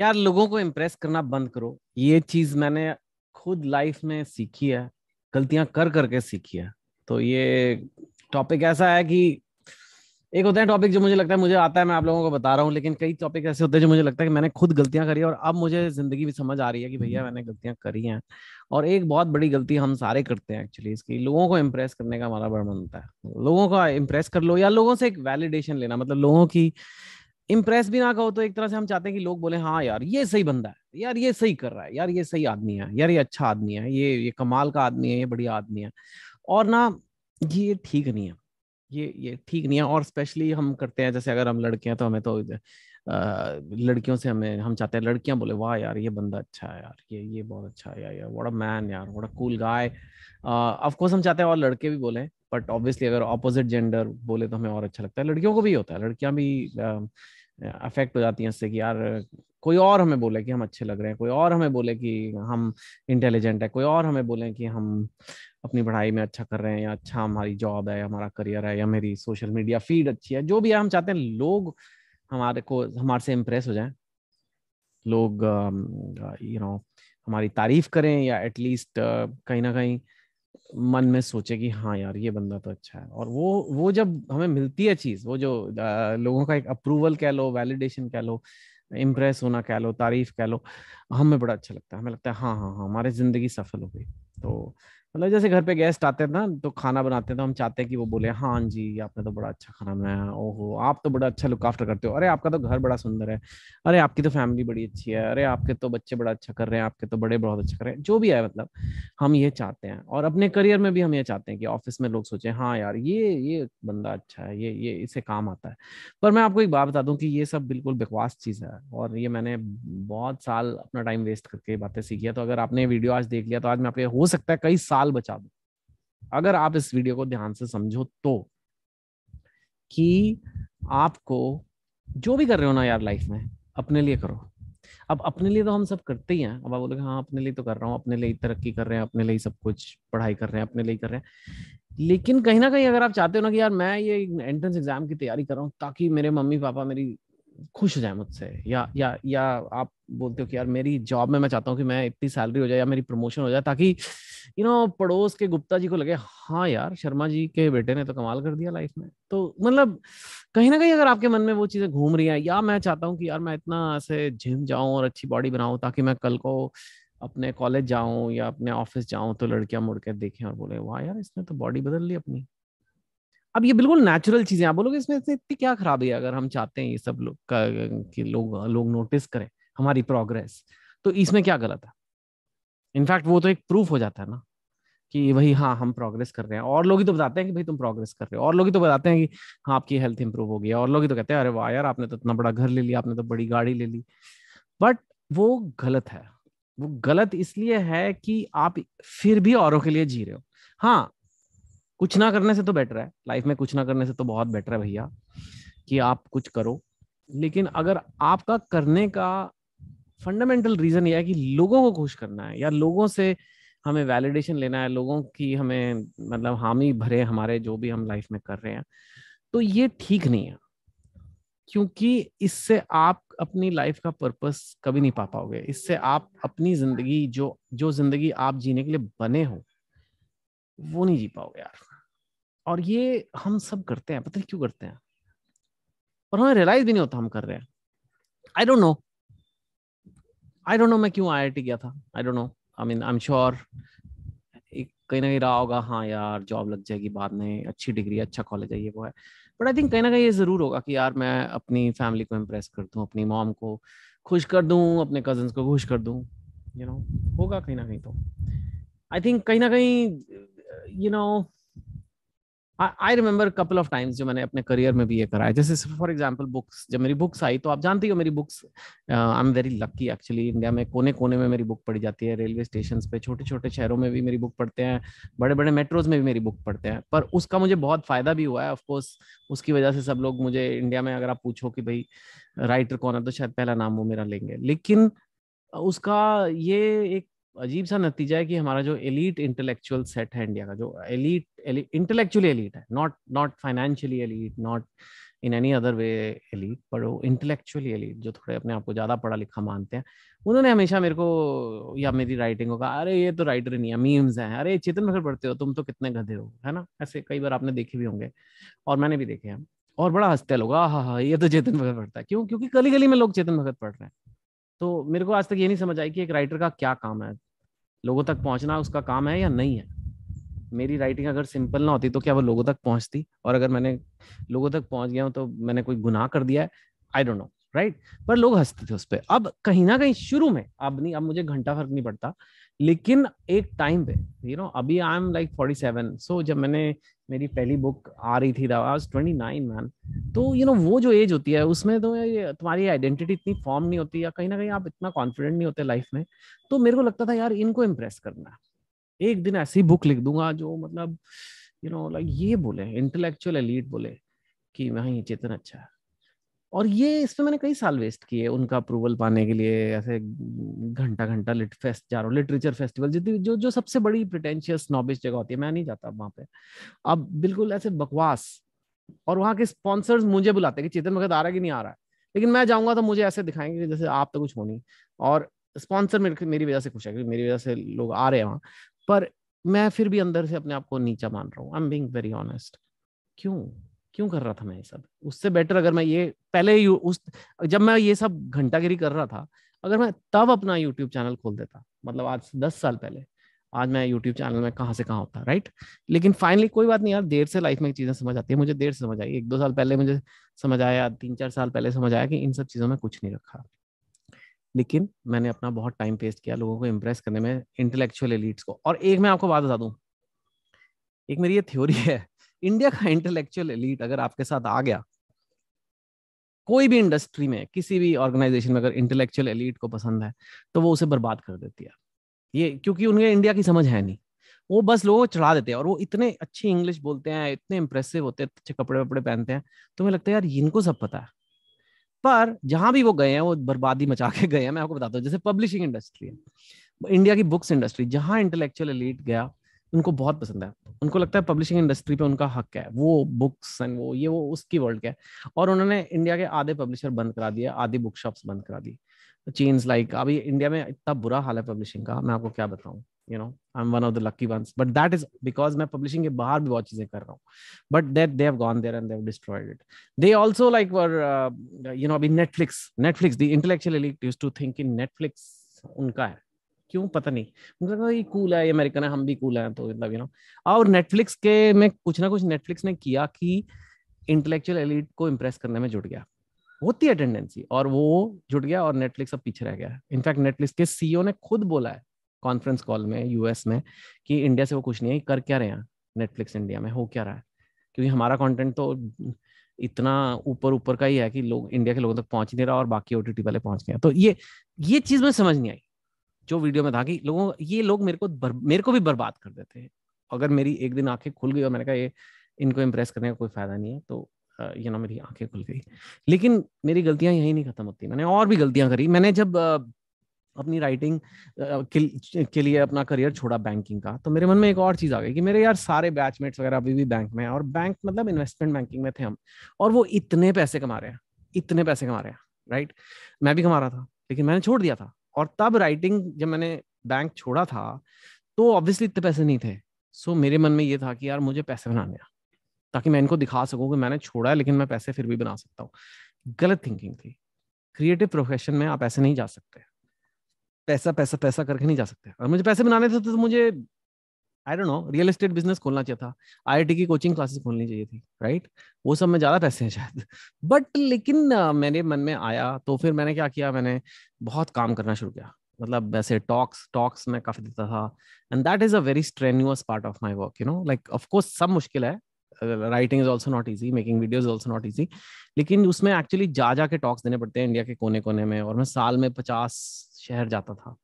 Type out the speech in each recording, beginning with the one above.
यार लोगों को इम्प्रेस करना बंद करो ये चीज मैंने खुद लाइफ में सीखी है गलतियां कर करके सीखी है तो ये टॉपिक ऐसा है कि एक होता है टॉपिक जो मुझे लगता है मुझे आता है मैं आप लोगों को बता रहा हूँ लेकिन कई टॉपिक ऐसे होते हैं जो मुझे लगता है कि मैंने खुद गलतियां करी और अब मुझे जिंदगी भी समझ आ रही है कि भैया मैंने गलतियां करी हैं और एक बहुत बड़ी गलती हम सारे करते हैं एक्चुअली इसकी लोगों को इम्प्रेस करने का हमारा बड़ा मन होता है लोगों का इम्प्रेस कर लो या लोगों से एक वैलिडेशन लेना मतलब लोगों की इम्प्रेस भी ना कहो तो एक तरह से हम चाहते हैं कि लोग बोले हाँ यार ये सही बंदा है यार ये सही कर रहा है यार ये सही आदमी है यार ये अच्छा आदमी है ये ये कमाल का आदमी है ये बढ़िया आदमी है और ना ये ठीक नहीं है ये ये ठीक नहीं है और स्पेशली हम करते हैं जैसे अगर हम लड़के हैं तो हमें तो आ, लड़कियों से हमें हम चाहते हैं लड़कियां बोले वाह यार ये बंदा अच्छा है यार ये ये बहुत अच्छा है यार यार वड़ा मैन यार वड़ा कूल गाय ऑफकोर्स हम चाहते हैं और लड़के भी बोले बट ऑब्वियसली अगर ऑपोजिट जेंडर बोले तो हमें और अच्छा लगता है लड़कियों को भी होता है लड़कियां भी अफेक्ट हो जाती है इससे कि यार कोई और हमें बोले कि हम अच्छे लग रहे हैं कोई और हमें बोले कि हम इंटेलिजेंट है कोई और हमें बोले कि हम अपनी पढ़ाई में अच्छा कर रहे हैं या अच्छा हमारी जॉब है हमारा करियर है या मेरी सोशल मीडिया फीड अच्छी है जो भी है हम चाहते हैं लोग हमारे को हमारे से इम्प्रेस हो जाएं लोग यू नो हमारी तारीफ करें या एटलीस्ट कहीं ना कहीं मन में सोचे कि हाँ यार ये बंदा तो अच्छा है और वो वो जब हमें मिलती है चीज वो जो लोगों का एक अप्रूवल कह लो वैलिडेशन कह लो इम्प्रेस होना कह लो तारीफ कह लो हमें बड़ा अच्छा लगता है हमें लगता है हाँ हाँ हाँ हमारी जिंदगी सफल हो गई तो मतलब जैसे घर पे गेस्ट आते हैं ना तो खाना बनाते हैं तो हम चाहते हैं कि वो बोले हाँ जी आपने तो बड़ा अच्छा खाना बनाया ओहो आप तो बड़ा अच्छा लुक आफ्टर करते हो अरे आपका तो घर बड़ा सुंदर है अरे आपकी तो फैमिली बड़ी अच्छी है अरे आपके तो बच्चे बड़ा अच्छा कर रहे हैं आपके तो बड़े बहुत अच्छा कर रहे हैं जो भी है मतलब हम ये चाहते हैं और अपने करियर में भी हम ये चाहते हैं कि ऑफिस में लोग सोचे हाँ यार ये ये बंदा अच्छा है ये ये इसे काम आता है पर मैं आपको एक बात बता दूँ कि ये सब बिल्कुल बकवास चीज़ है और ये मैंने बहुत साल अपना टाइम वेस्ट करके बातें सीखी है तो अगर आपने वीडियो आज देख लिया तो आज मैं आपको हो सकता है कई साल साल बचा दो अगर आप इस वीडियो को ध्यान से समझो तो कि आपको जो भी कर रहे हो ना यार लाइफ में अपने लिए करो अब अपने लिए तो हम सब करते ही हैं अब आप बोलोगे हाँ अपने लिए तो कर रहा हूँ अपने लिए तरक्की कर रहे हैं अपने लिए सब कुछ पढ़ाई कर रहे हैं अपने लिए कर रहे हैं लेकिन कहीं ना कहीं अगर आप चाहते हो ना कि यार मैं ये एंट्रेंस एग्जाम की तैयारी कर रहा हूँ ताकि मेरे मम्मी पापा मेरी खुश हो जाए मुझसे या या या आप बोलते हो कि यार मेरी जॉब में मैं चाहता हूँ कि मैं इतनी सैलरी हो जाए या मेरी प्रमोशन हो जाए ताकि यू नो पड़ोस के गुप्ता जी को लगे हाँ यार शर्मा जी के बेटे ने तो कमाल कर दिया लाइफ में तो मतलब कहीं ना कहीं अगर आपके मन में वो चीज़ें घूम रही हैं या मैं चाहता हूँ कि यार मैं इतना ऐसे जिम जाऊँ और अच्छी बॉडी बनाऊँ ताकि मैं कल को अपने कॉलेज जाऊँ या अपने ऑफिस जाऊँ तो लड़कियाँ मुड़ के देखें और बोले वाह यार इसने तो बॉडी बदल ली अपनी अब ये बिल्कुल नेचुरल चीजें आप बोलोगे इसमें से इतनी क्या खराबी है अगर हम चाहते हैं ये सब लोग कि लोग लोग नोटिस करें हमारी प्रोग्रेस तो इसमें क्या गलत है इनफैक्ट वो तो एक प्रूफ हो जाता है ना कि भाई हाँ हम प्रोग्रेस कर रहे हैं और लोग ही तो बताते हैं कि भाई तुम प्रोग्रेस कर रहे हो और लोग ही तो बताते हैं कि हाँ आपकी हेल्थ इंप्रूव हो गई और लोग ही तो कहते हैं अरे वाह यार आपने तो इतना बड़ा घर ले लिया आपने तो बड़ी गाड़ी ले ली बट वो गलत है वो गलत इसलिए है कि आप फिर भी औरों के लिए जी रहे हो हाँ कुछ ना करने से तो बेटर है लाइफ में कुछ ना करने से तो बहुत बेटर है भैया कि आप कुछ करो लेकिन अगर आपका करने का फंडामेंटल रीजन यह है कि लोगों को खुश करना है या लोगों से हमें वैलिडेशन लेना है लोगों की हमें मतलब हामी भरे हमारे जो भी हम लाइफ में कर रहे हैं तो ये ठीक नहीं है क्योंकि इससे आप अपनी लाइफ का पर्पस कभी नहीं पा पाओगे इससे आप अपनी जिंदगी जो जो जिंदगी आप जीने के लिए बने हो वो नहीं जी पाओगे यार और ये हम सब करते हैं पता नहीं क्यों करते हैं और हमें रियलाइज भी नहीं होता हम कर रहे हैं I don't know I don't know मैं क्यों आईआईटी गया था I don't know I mean I am sure कहीं ना कहीं रहा होगा हाँ यार जॉब लग जाएगी बाद में अच्छी डिग्री अच्छा कॉलेज है ये वो है बट आई थिंक कहीं ना कहीं ये ज़रूर होगा कि यार मैं अपनी फैमिली को इम्प्रेस कर दूँ अपनी मॉम को खुश कर दूँ अपने कजन को खुश कर दूँ यू नो होगा कहीं ना कहीं तो आई थिंक कहीं ना कहीं you know I remember couple of times जो मैंने अपने करियर में भी ये करा है जैसे फॉर एग्जाम्पल बुक्स जब मेरी बुक्स आई तो आप जानते हो मेरी books I am very lucky actually India में कोने कोने में मेरी बुक पढ़ी जाती है रेलवे स्टेशन पे छोटे छोटे शहरों में भी मेरी बुक पढ़ते हैं बड़े बड़े मेट्रोज में भी मेरी बुक पढ़ते हैं पर उसका मुझे बहुत फायदा भी हुआ है ऑफकोर्स उसकी वजह से सब लोग मुझे इंडिया में अगर आप पूछो कि भाई राइटर कौन है तो शायद पहला नाम वो मेरा लेंगे लेकिन उसका ये एक अजीब सा नतीजा है कि हमारा जो एलिट इंटेलेक्चुअल सेट है इंडिया का जो एलिट इंटेलेक्चुअली एलिट है not not financially elite not in any other way elite पर वो इंटेलेक्चुअली एलिट जो थोड़े अपने आप को ज़्यादा पढ़ा लिखा मानते हैं उन्होंने हमेशा मेरे को या मेरी राइटिंग को कहा अरे ये तो राइटर नहीं है मीम्स हैं अरे चेतन भगत पढ़ते हो तुम तो कितने गधे हो है ना ऐसे कई बार आपने देखे भी होंगे और मैंने भी देखे हैं और बड़ा हंसते लोग हाँ हाँ ये तो चेतन भगत पढ़ता है क्यों क्योंकि गली गली में लोग चेतन भगत पढ़ रहे हैं तो मेरे को आज तक ये नहीं समझ आई कि एक राइटर का क्या काम है लोगों तक पहुंचना उसका काम है या नहीं है मेरी राइटिंग अगर सिंपल ना होती तो क्या वो लोगों तक पहुंचती और अगर मैंने लोगों तक पहुंच गया हूँ तो मैंने कोई गुनाह कर दिया है आई डोंट नो राइट पर लोग हंसते थे उस पर अब कहीं ना कहीं शुरू में अब नहीं अब मुझे घंटा फर्क नहीं पड़ता लेकिन एक टाइम पे यू नो अभी I am like forty seven so जब मैंने मेरी पहली बुक आ रही थी ट्वेंटी नाइन मैन तो यू you नो know, वो जो एज होती है उसमें तो तुम्हारी आइडेंटिटी इतनी फॉर्म नहीं होती या कहीं ना कहीं आप इतना कॉन्फिडेंट नहीं होते लाइफ में तो मेरे को लगता था यार इनको इम्प्रेस करना एक दिन ऐसी बुक लिख दूंगा जो मतलब यू नो लाइक ये बोले इंटेलेक्चुअल एलिट बोले कि ये चेतन अच्छा है और ये इसमें मैंने कई साल वेस्ट किए उनका अप्रूवल पाने के लिए ऐसे घंटा घंटा लिट फेस्ट जा रहा हूँ लिटरेचर फेस्टिवल जितनी जो जो सबसे बड़ी प्रिटेंशियस नॉबिश जगह होती है मैं नहीं जाता वहाँ पे अब बिल्कुल ऐसे बकवास और वहाँ के स्पॉन्सर्स मुझे बुलाते हैं कि चेतन भगत तो आ रहा है कि नहीं आ रहा है लेकिन मैं जाऊँगा तो मुझे ऐसे दिखाएंगे जैसे आप तो कुछ हो नहीं और स्पॉन्सर मेरी वजह से खुश है मेरी वजह से लोग आ रहे हैं वहाँ पर मैं फिर भी अंदर से अपने आप को नीचा मान रहा हूँ I am being very honest क्यों क्यों कर रहा था मैं ये सब उससे बेटर अगर मैं ये पहले ही उस जब मैं ये सब घंटागिरी कर रहा था अगर मैं तब अपना यूट्यूब चैनल खोल देता मतलब आज दस साल पहले आज मैं यूट्यूब चैनल में कहाँ से कहाँ होता राइट लेकिन फाइनली कोई बात नहीं यार देर से लाइफ में चीज़ें समझ आती है मुझे देर से समझ आई एक दो साल पहले मुझे समझ आया तीन चार साल पहले समझ आया कि इन सब चीज़ों में कुछ नहीं रखा लेकिन मैंने अपना बहुत टाइम वेस्ट किया लोगों को इम्प्रेस करने में इंटेलेक्चुअल एलिट्स को और एक मैं आपको बात बता दूं एक मेरी ये थ्योरी है इंडिया का इंटेलेक्चुअल एलिट अगर आपके साथ आ गया कोई भी इंडस्ट्री में किसी भी ऑर्गेनाइजेशन में अगर इंटेलेक्चुअल एलिट को पसंद है तो वो उसे बर्बाद कर देती है ये क्योंकि उनके इंडिया की समझ है नहीं वो बस लोगों को चढ़ा देते हैं और वो इतने अच्छी इंग्लिश बोलते हैं इतने इंप्रेसिव होते हैं अच्छे कपड़े वपड़े पहनते हैं तो मैं लगता है यार इनको सब पता है पर जहां भी वो गए हैं वो बर्बादी मचा के गए हैं मैं आपको बताता हूँ जैसे पब्लिशिंग इंडस्ट्री है इंडिया की बुक्स इंडस्ट्री जहां इंटेलेक्चुअल एलिट गया उनको बहुत पसंद है उनको लगता है पब्लिशिंग इंडस्ट्री पे उनका हक है वो बुक्स एंड वो ये वो उसकी वर्ल्ड का है और उन्होंने इंडिया के आधे पब्लिशर बंद करा दिए आधे बुक शॉप्स बंद करा दी चेन्स लाइक अभी इंडिया में इतना बुरा हाल है पब्लिशिंग का मैं आपको क्या बताऊँ you know I am one of the lucky ones but that is because मैं पब्लिशिंग के बाहर भी बहुत चीजें कर रहा हूँ but that they have gone there and they have destroyed it they also like were you know अभी Netflix Netflix the intellectual elite used to think in Netflix उनका है क्यों पता नहीं मुझे लगा ये कूल है ये अमेरिकन है हम भी कूल हैं तो मतलब यू नो और नेटफ्लिक्स के में कुछ ना कुछ नेटफ्लिक्स ने किया कि इंटेलेक्चुअल एलिट को इम्प्रेस करने में जुट गया होती है अटेंडेंसी और वो जुट गया और नेटफ्लिक्स अब पीछे रह गया इनफैक्ट नेटफ्लिक्स के सीईओ e ने खुद बोला है कॉन्फ्रेंस कॉल में यूएस में कि इंडिया से वो कुछ नहीं है कर क्या रहे हैं नेटफ्लिक्स इंडिया में हो क्या रहा है क्योंकि हमारा कंटेंट तो इतना ऊपर ऊपर का ही है कि लोग इंडिया के लोगों तक पहुंच नहीं रहा और बाकी ओ वाले पहुंच गए तो ये ये चीज में समझ नहीं आई जो वीडियो में था कि लोगों ये लोग मेरे को बर, मेरे को भी बर्बाद कर देते हैं अगर मेरी एक दिन आंखें खुल गई और मैंने कहा ये इनको इम्प्रेस करने का कोई फायदा नहीं है तो ये ना मेरी आंखें खुल गई लेकिन मेरी गलतियां यहीं नहीं खत्म होती मैंने और भी गलतियां करी मैंने जब अपनी राइटिंग के लिए अपना करियर छोड़ा बैंकिंग का तो मेरे मन में एक और चीज़ आ गई कि मेरे यार सारे बैचमेट्स वगैरह अभी भी बैंक में और बैंक मतलब इन्वेस्टमेंट बैंकिंग में थे हम और वो इतने पैसे कमा रहे हैं इतने पैसे कमा रहे हैं राइट मैं भी कमा रहा था लेकिन मैंने छोड़ दिया था और तब राइटिंग जब मैंने बैंक छोड़ा था तो ऑब्वियसली इतने पैसे नहीं थे सो मेरे मन में ये था कि यार मुझे पैसे बनाने हैं ताकि मैं इनको दिखा सकूं कि मैंने छोड़ा है लेकिन मैं पैसे फिर भी बना सकता हूँ गलत थिंकिंग थी क्रिएटिव प्रोफेशन में आप ऐसे नहीं जा सकते पैसा पैसा पैसा करके नहीं जा सकते और मुझे पैसे बनाने थे तो मुझे I don't know real estate business खोलना चाहिए था आईआईटी की कोचिंग क्लासेस खोलनी चाहिए थी राइट right? वो सब में ज़्यादा पैसे हैं शायद बट लेकिन मेरे मन में आया तो फिर मैंने क्या किया मैंने बहुत काम करना शुरू किया मतलब वैसे टॉक्स टॉक्स मैं काफ़ी देता था and that is a very strenuous part of my work you know like of course सब मुश्किल है writing is also not easy making video is also not easy लेकिन उसमें एक्चुअली जा जा के टॉक्स देने पड़ते हैं इंडिया के कोने कोने में और मैं साल में पचास शहर जाता था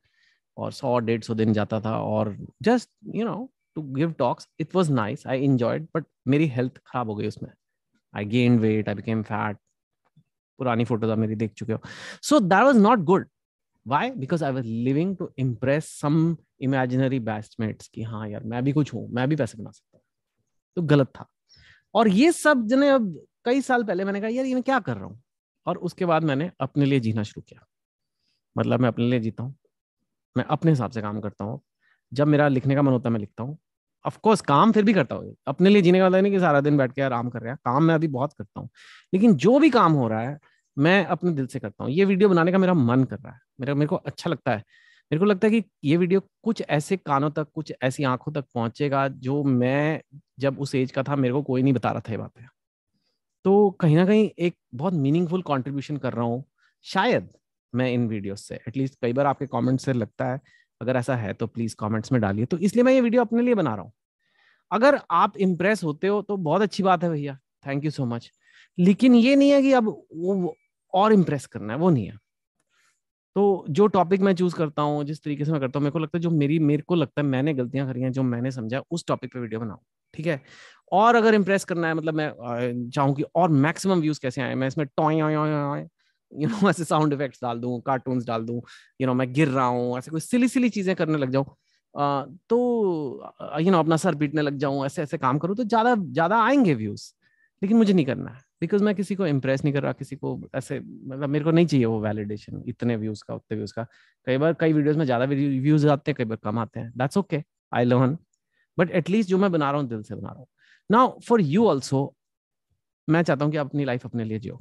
और सौ डेढ़ सौ दिन जाता था और just you know to give talks it was nice I enjoyed but मेरी हेल्थ खराब हो गई उसमें I gain weight I became fat पुरानी फोटोज आप मेरी देख चुके हो so that was not good why because I was living to impress some imaginary best mates कि हाँ यार मैं भी कुछ हूँ मैं भी पैसे बना सकता हूँ तो गलत था और ये सब जने अब कई साल पहले मैंने कहा यार ये मैं क्या कर रहा हूँ और उसके बाद मैंने अपने लिए जीना शुरू किया मतलब मैं अपने लिए जीता हूँ मैं अपने हिसाब से काम करता हूँ जब मेरा लिखने का मन होता है मैं लिखता हूँ ऑफकोर्स काम फिर भी करता हूँ अपने लिए जीने मतलब नहीं कि सारा दिन बैठ के आराम कर रहा है काम मैं अभी बहुत करता हूँ लेकिन जो भी काम हो रहा है मैं अपने दिल से करता हूँ ये वीडियो बनाने का मेरा मन कर रहा है मेरा मेरे को अच्छा लगता है मेरे को लगता है कि ये वीडियो कुछ ऐसे कानों तक कुछ ऐसी आंखों तक पहुंचेगा जो मैं जब उस एज का था मेरे को कोई नहीं बता रहा था ये बातें तो कहीं ना कहीं एक बहुत मीनिंगफुल कॉन्ट्रीब्यूशन कर रहा हूँ शायद मैं इन वीडियोस से एटलीस्ट कई बार आपके कमेंट्स से लगता है अगर ऐसा है तो प्लीज कमेंट्स में डालिए तो इसलिए मैं ये वीडियो अपने लिए बना रहा हूँ अगर आप इम्प्रेस होते हो तो बहुत अच्छी बात है भैया थैंक यू सो मच लेकिन ये नहीं है कि अब वो और इम्प्रेस करना है वो नहीं है तो जो टॉपिक मैं चूज करता हूँ जिस तरीके से मैं करता हूँ मेरे को लगता है जो मेरी मेरे को लगता है मैंने गलतियां करी हैं जो मैंने समझा उस टॉपिक पे वीडियो बनाऊँ ठीक है और अगर इम्प्रेस करना है मतलब मैं चाहूँ कि और मैक्सिमम व्यूज कैसे आए मैं इसमें टॉय यू नो ऐसे साउंड इफेक्ट्स डाल दूं कार्टून्स डाल दूं यू नो मैं गिर रहा हूँ ऐसे कोई सिली सिली चीजें करने लग जाऊँ तो यू नो अपना सर पीटने लग जाऊँ ऐसे ऐसे काम करूँ तो ज्यादा ज्यादा आएंगे व्यूज लेकिन मुझे नहीं करना है बिकॉज मैं किसी को इम्प्रेस नहीं कर रहा किसी को ऐसे मतलब मेरे को नहीं चाहिए वो वैलिडेशन इतने व्यूज का उतने व्यूज का कई बार कई वीडियोस में ज्यादा व्यूज आते हैं कई बार कम आते हैं that's okay I learn but at least जो मैं बना रहा हूँ दिल से बना रहा हूँ ना फॉर यू ऑल्सो मैं चाहता हूँ कि आप अपनी लाइफ अपने लिए जियो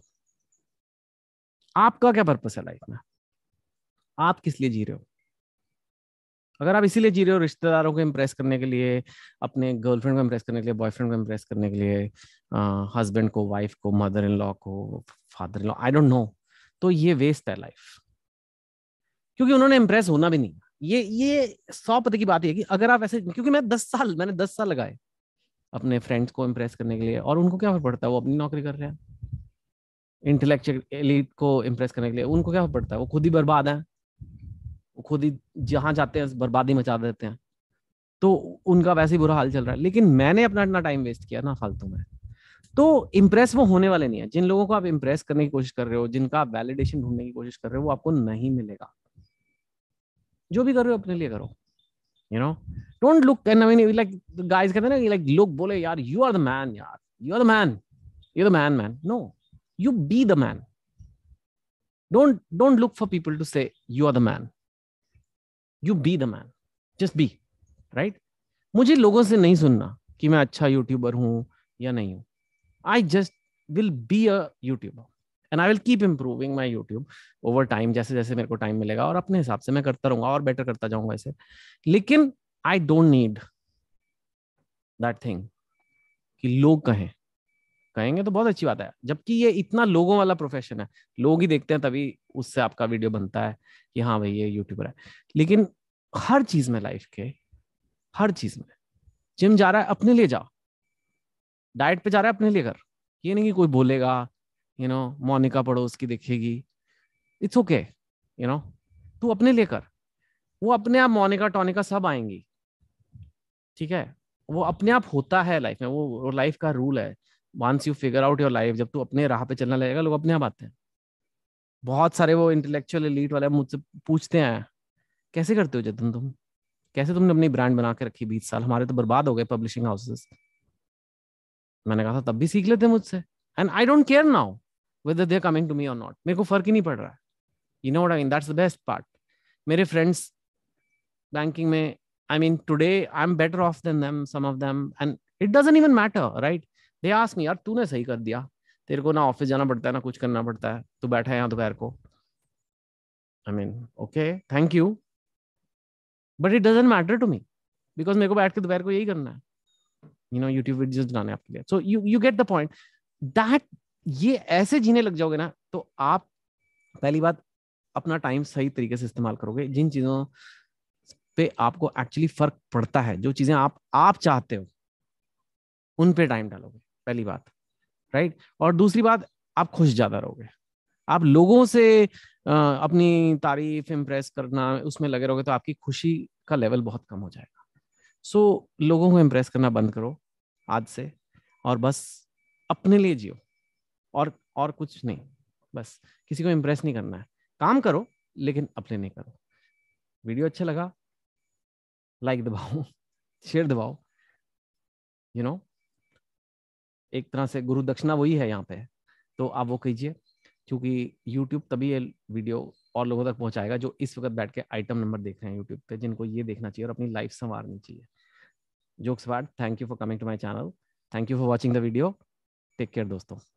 आपका क्या पर्पस है लाइफ में आप किस लिए जी रहे हो अगर आप इसीलिए जी रहे हो रिश्तेदारों को इम्प्रेस करने के लिए अपने गर्लफ्रेंड को इम्प्रेस करने के लिए बॉयफ्रेंड को इम्प्रेस करने के लिए हस्बैंड को वाइफ को मदर इन लॉ को father in law I don't know तो ये वेस्ट है लाइफ क्योंकि उन्होंने इम्प्रेस होना भी नहीं ये ये सौ पते की बात है कि अगर आप ऐसे क्योंकि मैं दस साल मैंने दस साल लगाए अपने फ्रेंड्स को इम्प्रेस करने के लिए और उनको क्या फर्क पड़ता है वो अपनी नौकरी कर रहे हैं एलिट को इम्प्रेस करने के लिए उनको क्या पड़ता है वो खुद ही बर्बाद है वो खुद ही जहाँ जाते हैं बर्बादी मचा देते हैं तो उनका वैसे ही बुरा हाल चल रहा है लेकिन मैंने अपना इतना टाइम वेस्ट किया ना फालतू में तो इम्प्रेस वो होने वाले नहीं है जिन लोगों को आप इम्प्रेस करने की कोशिश कर रहे हो जिनका आप वैलिडेशन ढूंढने की कोशिश कर रहे हो वो आपको नहीं मिलेगा जो भी कर रहे हो अपने लिए करो you know don't look and I mean like guys कहते हैं ना लाइक लुक बोले यार यू आर द मैन यार you are the man you are the man man no you be the man don't don't look for people to say you are the man you be the man just be right मुझे लोगों से नहीं सुनना कि मैं अच्छा YouTuber हूं या नहीं हूं I just will be a YouTuber and I will keep improving my YouTube over time जैसे जैसे मेरे को टाइम मिलेगा और अपने हिसाब से मैं करता रहूंगा और बेटर करता जाऊंगा ऐसे लेकिन I don't need that thing कि लोग कहें कहेंगे तो बहुत अच्छी बात है जबकि ये इतना लोगों वाला प्रोफेशन है लोग ही देखते हैं तभी उससे आपका वीडियो बनता है कि हाँ भाई ये यूट्यूबर है लेकिन हर चीज में लाइफ के हर चीज में जिम जा रहा है अपने लिए जाओ डाइट पे जा रहा है अपने लिए कर ये नहीं कि कोई बोलेगा यू नो मोनिका पड़ोस की देखेगी इट्स ओके यू नो तू अपने लिए कर वो अपने आप मोनिका टोनिका सब आएंगी ठीक है वो अपने आप होता है लाइफ में वो, वो लाइफ का रूल है once you figure out your life जब तू अपने राह पे चलना लगेगा लोग अपने आप आते हैं बहुत सारे वो इंटेलेक्चुअल लीड वाले मुझसे पूछते हैं कैसे करते हो जतन तुम कैसे तुमने अपनी ब्रांड बना के रखी बीस साल हमारे तो बर्बाद हो गए पब्लिशिंग हाउसेस मैंने कहा था तब भी सीख लेते मुझसे and I don't care now whether they coming to me or not मेरे को फर्क ही नहीं पड़ रहा you know I mean that's the best part मेरे फ्रेंड्स बैंकिंग में I mean today I am better off than them some of them and it doesn't even matter right they ask me यार तूने सही कर दिया तेरे को ना ऑफिस जाना पड़ता है ना कुछ करना पड़ता है तू बैठा है यहाँ दोपहर को I mean okay thank you but it doesn't matter to me because मेरे को बैठ के दोपहर को यही करना है यू नो यूट्यूब वीडियोज बनाने आपके लिए so you you get the point that ये ऐसे जीने लग जाओगे ना तो आप पहली बात अपना टाइम सही तरीके से इस्तेमाल करोगे जिन चीज़ों पे आपको एक्चुअली फर्क पड़ता है जो चीज़ें आप आप चाहते हो उन पे टाइम डालोगे पहली बात राइट और दूसरी बात आप खुश ज्यादा रहोगे आप लोगों से अपनी तारीफ इम्प्रेस करना उसमें लगे रहोगे तो आपकी खुशी का लेवल बहुत कम हो जाएगा सो so, लोगों को इम्प्रेस करना बंद करो आज से और बस अपने लिए जियो और और कुछ नहीं बस किसी को इम्प्रेस नहीं करना है काम करो लेकिन अपने नहीं करो वीडियो अच्छा लगा लाइक दबाओ शेयर दबाओ यू नो एक तरह से गुरु दक्षिणा वही है यहाँ पे तो आप वो कीजिए क्योंकि यूट्यूब तभी ये वीडियो और लोगों तक पहुंचाएगा जो इस वक्त बैठ के आइटम नंबर देख रहे हैं यूट्यूब पे जिनको ये देखना चाहिए और अपनी लाइफ संवारनी चाहिए jokes ward thank you for coming to my channel thank you for watching the video take care दोस्तों